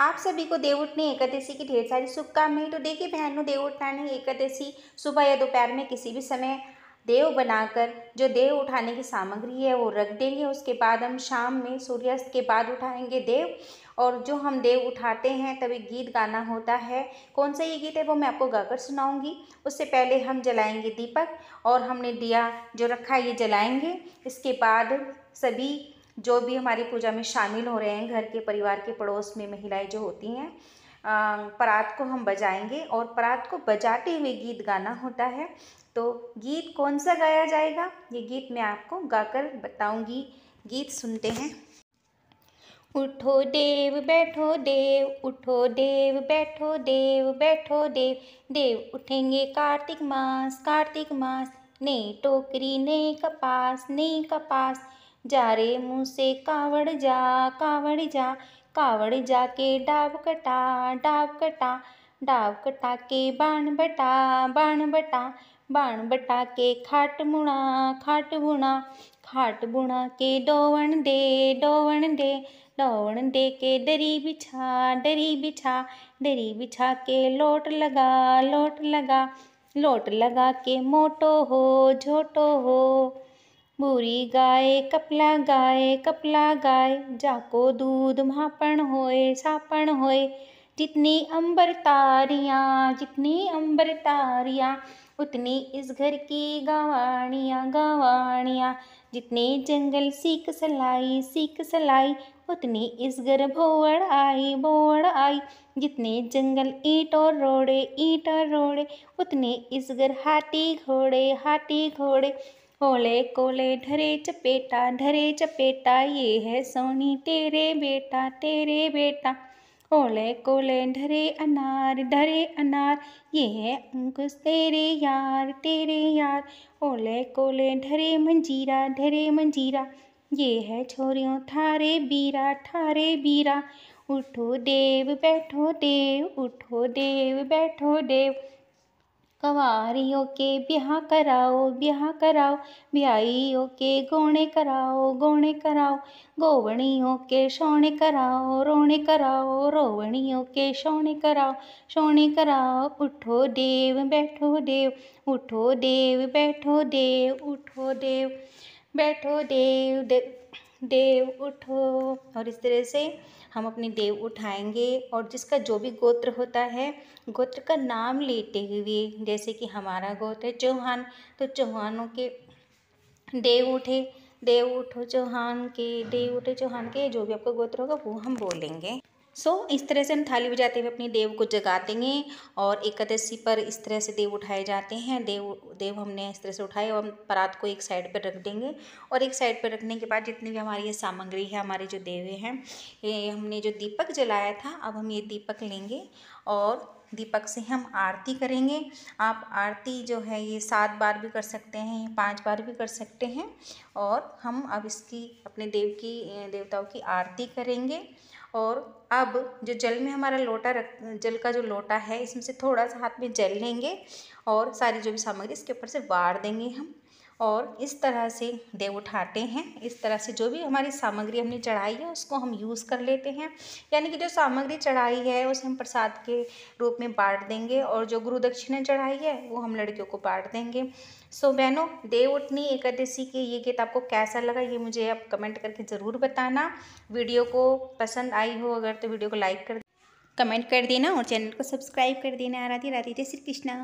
आप सभी को देवउठनी एकादशी की ढेर सारी शुभकामनाएं तो देखिए बहनों देवउठानी एकादशी सुबह या दोपहर में किसी भी समय देव बनाकर जो देव उठाने की सामग्री है वो रख देंगे उसके बाद हम शाम में सूर्यास्त के बाद उठाएंगे देव और जो हम देव उठाते हैं तभी गीत गाना होता है कौन सा ये गीत है वो मैं आपको गाकर सुनाऊंगी उससे पहले हम जलाएंगे दीपक और हमने दिया जो रखा ये जलाएंगे इसके बाद सभी जो भी हमारी पूजा में शामिल हो रहे हैं घर के परिवार के पड़ोस में महिलाएं जो होती हैं परात को हम बजाएंगे और परात को बजाते हुए गीत गाना होता है तो गीत कौन सा गाया जाएगा ये गीत मैं आपको गाकर बताऊंगी गीत सुनते हैं उठो देव बैठो देव उठो देव बैठो देव बैठो देव देव उठेंगे कार्तिक मास कार्तिक मास नई टोकरी नई कपास नई कपास जा रे मुँह से कावड़ जा कावड़ जा कावड़ जा के डाब कटा डाब कटा डाब कटा के बाण बटा बाण बटा बाण बटा के खाट बुणा खाट बुणा खाट बुणा के डोवण दे डोवण दे डोवण दे के डरी बिछा डरी बिछा डरी बिछा के लोट लगा लोट लगा लोट लगा के मोटो हो झोटो हो बोरी गाय कपला गाय कपला गाय जाको दूध महापण होए सापण होए जितनी अंबर तारियाँ जितनी अंबर तारियाँ उतनी इस घर की गवाणियाँ गवाणियाँ जितने जंगल सीख सलाई सीख सलाई उतनी इस घर भोवड़ आई भोवड़ आई जितने जंगल ईट और रोड़े ईट और रोड़े उतने इस घर हाथी घोड़े हाथी घोड़े ओले कोले ढरे चपेटा ढरे चपेटा ये है सोनी तेरे बेटा तेरे बेटा ओले कोले ढरे अनार ढरे अनार ये है अंकुश तेरे यार तेरे यार ओले कोले ढरे मंजीरा ढरे मंजीरा ये है छोरियों थारे बीरा थारे बीरा उठो देव बैठो देव उठो देव बैठो देव कंवारियों के ब्याह कराओ ब्याह कराओ ब्याई के गोने कराओ गोने कराओ गोवणियों के सोने कराओ रोने कराओ रोवणियों के सोने कराओ सोने कराओ उठो देव बैठो देव उठो देव बैठो देव उठो देव बैठो देव, देव देव उठो और इस तरह से हम अपने देव उठाएंगे और जिसका जो भी गोत्र होता है गोत्र का नाम लेते हुए जैसे कि हमारा गोत्र है चौहान तो चौहानों के देव उठे देव उठो चौहान के देव उठे चौहान के जो भी आपका गोत्र होगा वो हम बोलेंगे सो so, इस तरह से हम थाली बजाते हुए अपने देव को जगा देंगे और एकादशी पर इस तरह से देव उठाए जाते हैं देव देव हमने इस तरह से उठाए और हम परात को एक साइड पर रख देंगे और एक साइड पर रखने के बाद जितनी भी हमारी ये सामग्री है हमारे जो देवे हैं ये हमने जो दीपक जलाया था अब हम ये दीपक लेंगे और दीपक से हम आरती करेंगे आप आरती जो है ये सात बार भी कर सकते हैं पांच बार भी कर सकते हैं और हम अब इसकी अपने देव की देवताओं की आरती करेंगे और अब जो जल में हमारा लोटा रख जल का जो लोटा है इसमें से थोड़ा सा हाथ में जल लेंगे और सारी जो भी सामग्री इसके ऊपर से वार देंगे हम और इस तरह से देव उठाते हैं इस तरह से जो भी हमारी सामग्री हमने चढ़ाई है उसको हम यूज़ कर लेते हैं यानी कि जो सामग्री चढ़ाई है उसे हम प्रसाद के रूप में बांट देंगे और जो गुरु दक्षिणा चढ़ाई है वो हम लड़कियों को बांट देंगे सो बहनों देव उठनी एकादशी के ये गीत आपको कैसा लगा ये मुझे आप कमेंट करके ज़रूर बताना वीडियो को पसंद आई हो अगर तो वीडियो को लाइक कर कमेंट कर देना और चैनल को सब्सक्राइब कर देना आराधी राधे जय श्री कृष्णा